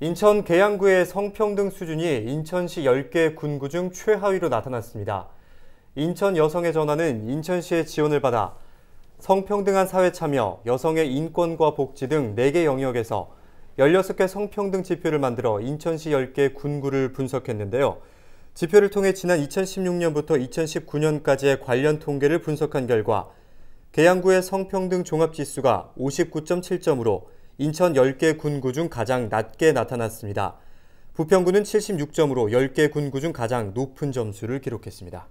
인천 계양구의 성평등 수준이 인천시 10개 군구 중 최하위로 나타났습니다. 인천 여성의 전화는 인천시의 지원을 받아 성평등한 사회 참여, 여성의 인권과 복지 등 4개 영역에서 16개 성평등 지표를 만들어 인천시 10개 군구를 분석했는데요. 지표를 통해 지난 2016년부터 2019년까지의 관련 통계를 분석한 결과 계양구의 성평등 종합지수가 59.7점으로 인천 10개 군구 중 가장 낮게 나타났습니다. 부평구는 76점으로 10개 군구 중 가장 높은 점수를 기록했습니다.